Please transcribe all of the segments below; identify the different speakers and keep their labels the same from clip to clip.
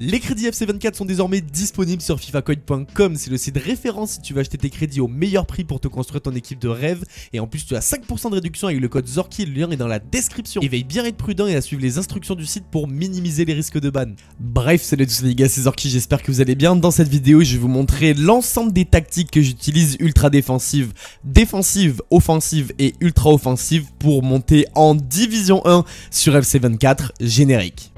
Speaker 1: Les crédits FC24 sont désormais disponibles sur fifacoin.com, c'est le site référence si tu veux acheter tes crédits au meilleur prix pour te construire ton équipe de rêve et en plus tu as 5% de réduction avec le code Zorki, le lien est dans la description. Et veille bien à être prudent et à suivre les instructions du site pour minimiser les risques de ban. Bref, salut à tous les gars, c'est Zorki, j'espère que vous allez bien. Dans cette vidéo, je vais vous montrer l'ensemble des tactiques que j'utilise ultra défensive, défensive, offensive et ultra offensive pour monter en division 1 sur FC24 générique.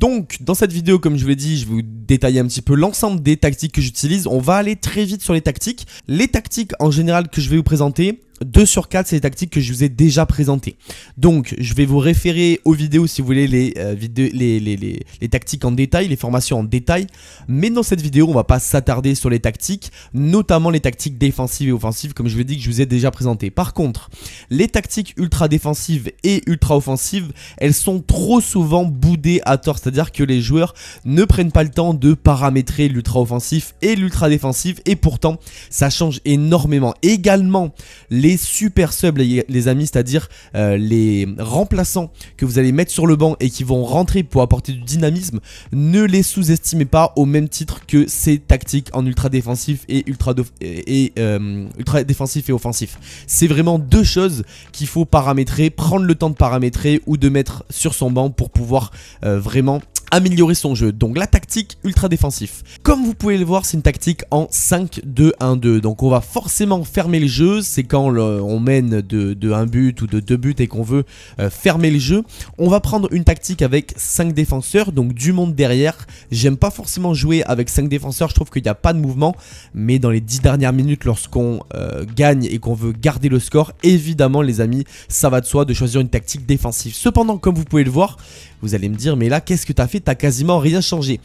Speaker 1: Donc, dans cette vidéo, comme je vous l'ai dit, je vais vous détailler un petit peu l'ensemble des tactiques que j'utilise. On va aller très vite sur les tactiques. Les tactiques en général que je vais vous présenter, 2 sur 4, c'est les tactiques que je vous ai déjà présentées. Donc, je vais vous référer aux vidéos si vous voulez euh, les, tactiques en détail, les formations en détail. Mais dans cette vidéo, on va pas s'attarder sur les tactiques, notamment les tactiques défensives et offensives, comme je vous ai dit que je vous ai déjà présentées. Par contre, les tactiques ultra défensives et ultra offensives, elles sont trop souvent boudées à tort. C'est-à-dire que les joueurs ne prennent pas le temps de paramétrer l'ultra offensif et l'ultra défensif. Et pourtant, ça change énormément. Également, les super sub les, amis, c'est-à-dire euh, les remplaçants que vous allez mettre sur le banc et qui vont rentrer pour apporter du dynamisme, ne les sous-estimez pas au même titre que ces tactiques en ultra défensif et ultra, et, euh, ultra défensif et offensif. C'est vraiment deux choses qu'il faut paramétrer, prendre le temps de paramétrer ou de mettre sur son banc pour pouvoir euh, vraiment améliorer son jeu. Donc la tactique ultra défensif. Comme vous pouvez le voir, c'est une tactique en 5-2-1-2. Donc on va forcément fermer le jeu. C'est quand on mène de, 1 un but ou de deux buts et qu'on veut euh, fermer le jeu. On va prendre une tactique avec 5 défenseurs, donc du monde derrière. J'aime pas forcément jouer avec 5 défenseurs, je trouve qu'il n'y a pas de mouvement. Mais dans les 10 dernières minutes, lorsqu'on euh, gagne et qu'on veut garder le score, évidemment les amis, ça va de soi de choisir une tactique défensive. Cependant, comme vous pouvez le voir, vous allez me dire, mais là, qu'est-ce que tu as fait t'as quasiment rien changé.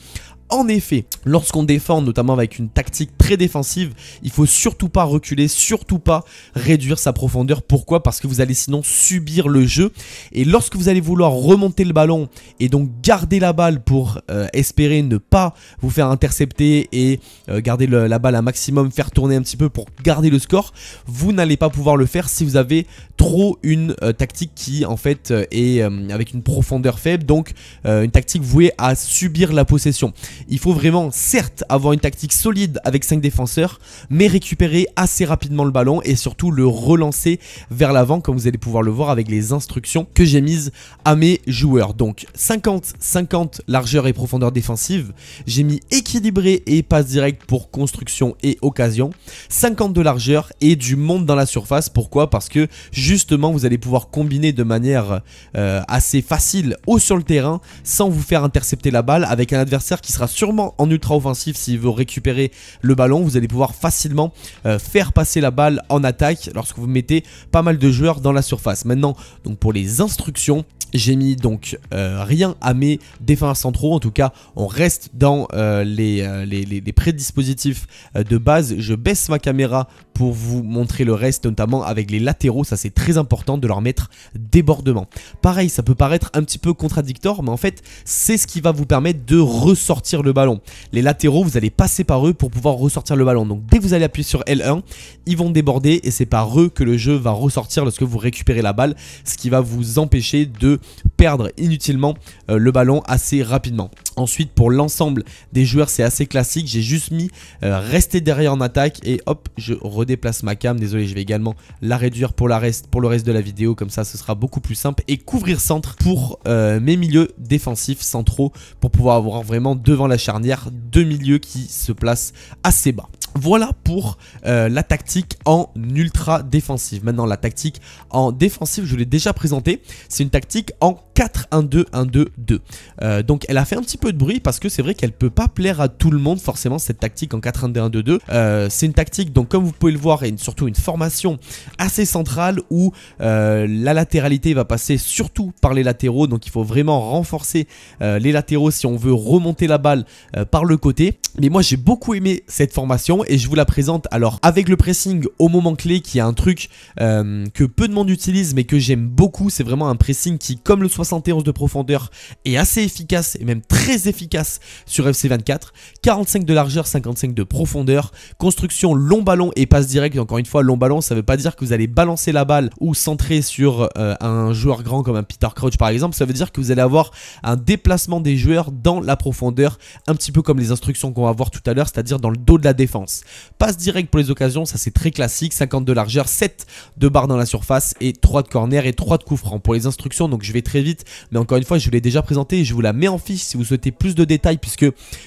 Speaker 1: En effet, lorsqu'on défend, notamment avec une tactique très défensive, il faut surtout pas reculer, surtout pas réduire sa profondeur. Pourquoi Parce que vous allez sinon subir le jeu. Et lorsque vous allez vouloir remonter le ballon et donc garder la balle pour euh, espérer ne pas vous faire intercepter et euh, garder la balle un maximum, faire tourner un petit peu pour garder le score, vous n'allez pas pouvoir le faire si vous avez trop une euh, tactique qui en fait est avec une profondeur faible, donc une tactique vouée à subir la possession il faut vraiment, certes, avoir une tactique solide avec 5 défenseurs, mais récupérer assez rapidement le ballon et surtout le relancer vers l'avant, comme vous allez pouvoir le voir avec les instructions que j'ai mises à mes joueurs. Donc 50-50 largeur et profondeur défensive, j'ai mis équilibré et passe direct pour construction et occasion, 50 de largeur et du monde dans la surface. Pourquoi Parce que justement, vous allez pouvoir combiner de manière euh, assez facile haut sur le terrain sans vous faire intercepter la balle avec un adversaire qui sera sûrement en ultra offensif s'il veut récupérer le ballon. Vous allez pouvoir facilement euh, faire passer la balle en attaque lorsque vous mettez pas mal de joueurs dans la surface. Maintenant, donc pour les instructions, j'ai mis donc euh, rien à mes défenseurs centraux. En tout cas, on reste dans euh, euh, les, les, les, prédispositifs de base. Je baisse ma caméra pour vous montrer le reste, notamment avec les latéraux. Ça, c'est très important de leur mettre débordement. Pareil, ça peut paraître un petit peu contradictoire, mais en fait, c'est ce qui va vous permettre de ressortir le ballon. Les latéraux, vous allez passer par eux pour pouvoir ressortir le ballon. Donc, dès que vous allez appuyer sur L1, ils vont déborder et c'est par eux que le jeu va ressortir lorsque vous récupérez la balle, ce qui va vous empêcher de perdre inutilement euh, le ballon assez rapidement. Ensuite, pour l'ensemble des joueurs, c'est assez classique. J'ai juste mis euh, rester derrière en attaque et hop, je redéplace ma cam. Désolé, je vais également la réduire pour, la reste, pour le reste de la vidéo. Comme ça, ce sera beaucoup plus simple. Et couvrir centre pour euh, mes milieux défensifs centraux pour pouvoir avoir vraiment devant la charnière deux milieux qui se placent assez bas. Voilà pour la tactique en ultra défensive. Maintenant, la tactique en défensive, je vous l'ai déjà présenté, C'est une tactique League en 4-1-2-1-2-2. Euh, donc elle a fait un petit peu de bruit parce que c'est vrai qu'elle peut pas plaire à tout le monde forcément cette tactique en 4-1-2-1-2-2. Euh, c'est une tactique donc comme vous pouvez le voir et surtout une formation assez centrale où euh, la latéralité va passer surtout par les latéraux donc il faut vraiment renforcer les latéraux si on veut remonter la balle par le côté. Mais moi j'ai beaucoup aimé cette formation et je vous la présente alors avec le pressing au moment clé qui est un truc que peu de monde utilise mais que j'aime beaucoup. C'est vraiment un pressing qui comme le 60 71 de profondeur est assez efficace et même très efficace sur FC24. 45 de largeur, 55 de profondeur. Construction long ballon et passe direct. Encore une fois, long ballon, ça ne veut pas dire que vous allez balancer la balle ou centrer sur euh, un joueur grand comme un Peter Crouch par exemple. Ça veut dire que vous allez avoir un déplacement des joueurs dans la profondeur, un petit peu comme les instructions qu'on va voir tout à l'heure, c'est-à-dire dans le dos de la défense. Passe direct pour les occasions, ça c'est très classique. 50 de largeur, 7 de barre dans la surface et 3 de corner et 3 de coups francs. Pour les instructions, donc je vais très vite. Mais encore une fois, je vous l'ai déjà présenté, je vous la mets en fiche si vous souhaitez plus de détails, puisque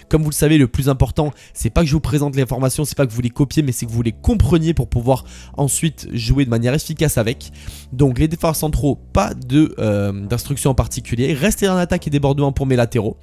Speaker 1: comme vous le savez, le plus important, c'est pas que je vous présente les informations, c'est pas que vous les copiez, mais c'est que vous les compreniez pour pouvoir ensuite jouer de manière efficace avec. Donc les défenses centraux, pas euh, d'instructions en particulier, rester en attaque et débordement pour mes latéraux.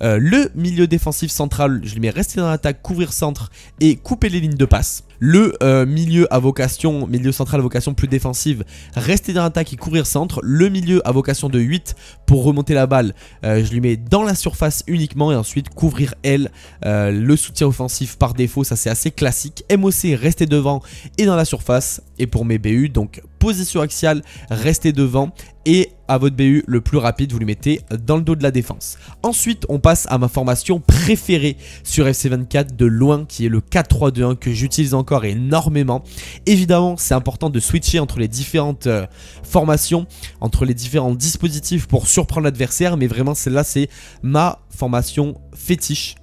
Speaker 1: Euh, le milieu défensif central, je lui mets rester dans l'attaque, couvrir centre et couper les lignes de passe. Le euh, milieu à vocation, milieu central vocation plus défensive, rester dans l'attaque et courir centre. Le milieu à vocation de 8 pour remonter la balle, euh, je lui mets dans la surface uniquement et ensuite couvrir elle. Euh, le soutien offensif par défaut, ça c'est assez classique. MOC, rester devant et dans la surface. Et pour mes BU, donc position axiale, rester devant et à votre BU le plus rapide, vous lui mettez dans le dos de la défense. Ensuite, on passe à ma formation préférée sur FC24 de loin, qui est le 4-3-2-1 que j'utilise encore énormément. Évidemment, c'est important de switcher entre les différentes euh, formations, entre les différents dispositifs pour surprendre l'adversaire, mais vraiment celle-là, c'est ma formation fétiche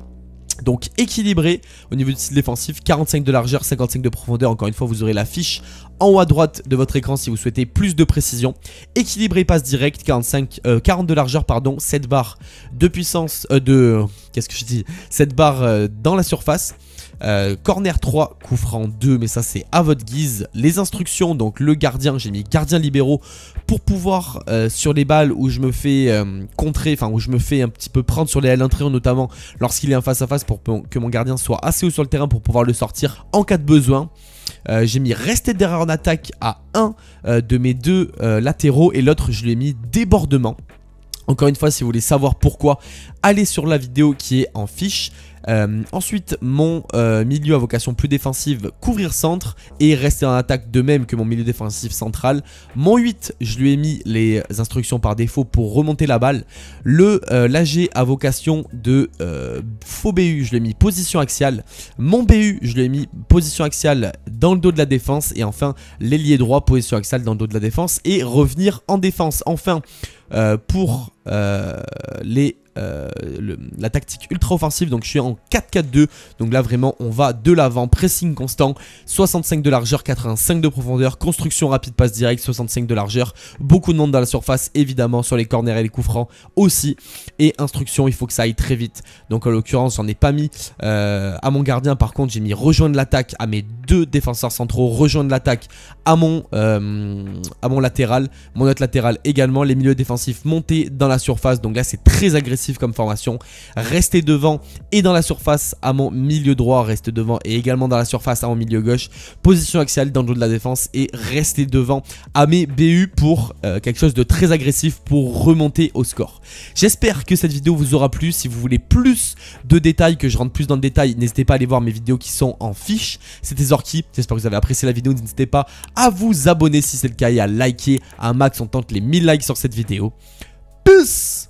Speaker 1: donc équilibré au niveau du style défensif, 45 de largeur, 55 de profondeur. Encore une fois, vous aurez la fiche en haut à droite de votre écran si vous souhaitez plus de précision. Équilibré passe direct, 45, 40 euh, de largeur, pardon, 7 barres de puissance euh, de... Qu'est-ce que je dis 7 barres euh, dans la surface. Euh, corner 3, coup franc 2, mais ça c'est à votre guise. Les instructions, donc le gardien, j'ai mis gardien libéraux pour pouvoir euh, sur les balles où je me fais euh, contrer, enfin où je me fais un petit peu prendre sur les intérieures notamment lorsqu'il est en face à face pour que mon gardien soit assez haut sur le terrain pour pouvoir le sortir en cas de besoin. j'ai mis rester derrière en attaque à un de mes deux latéraux et l'autre je lui ai mis débordement. Encore une fois, si vous voulez savoir pourquoi, allez sur la vidéo qui est en fiche. Euh, ensuite, mon euh, milieu à vocation plus défensive, couvrir centre et rester en attaque de même que mon milieu défensif central. Mon 8, je lui ai mis les instructions par défaut pour remonter la balle. Le euh, l'AG à vocation de faux BU, je l'ai mis position axiale. Mon BU, je l'ai mis position axiale dans le dos de la défense. Et enfin, l'ailier droit, position axiale dans le dos de la défense et revenir en défense. Enfin, pour euh, euh, la tactique ultra offensive. Donc je suis en 4-4-2. Donc là vraiment on va de l'avant, pressing constant, 65 de largeur, 85 de profondeur, construction rapide, passe direct, 65 de largeur, beaucoup de monde dans la surface, évidemment sur les corners et les coups francs aussi. Et instruction, il faut que ça aille très vite. Donc en l'occurrence, on n'est pas mis euh, à mon gardien. Par contre, j'ai mis rejoindre l'attaque à mes deux défenseurs centraux, rejoindre l'attaque à mon à mon latéral, mon autre latéral également, les milieux défensifs montés dans la surface. Donc là, c'est très agressif comme formation. Rester devant et dans la surface à mon milieu droit. restez devant et également dans la surface à mon milieu gauche. Position axiale dans le jeu de la défense et rester devant à mes BU pour euh, quelque chose de très agressif pour remonter au score. J'espère que cette vidéo vous aura plu. Si vous voulez plus de détails, que je rentre plus dans le détail, n'hésitez pas à aller voir mes vidéos qui sont en fiche. C'était Zorki. J'espère que vous avez apprécié la vidéo. N'hésitez pas à vous abonner si c'est le cas et à liker. À max, on tente les 1000 likes sur cette vidéo. Tschüss.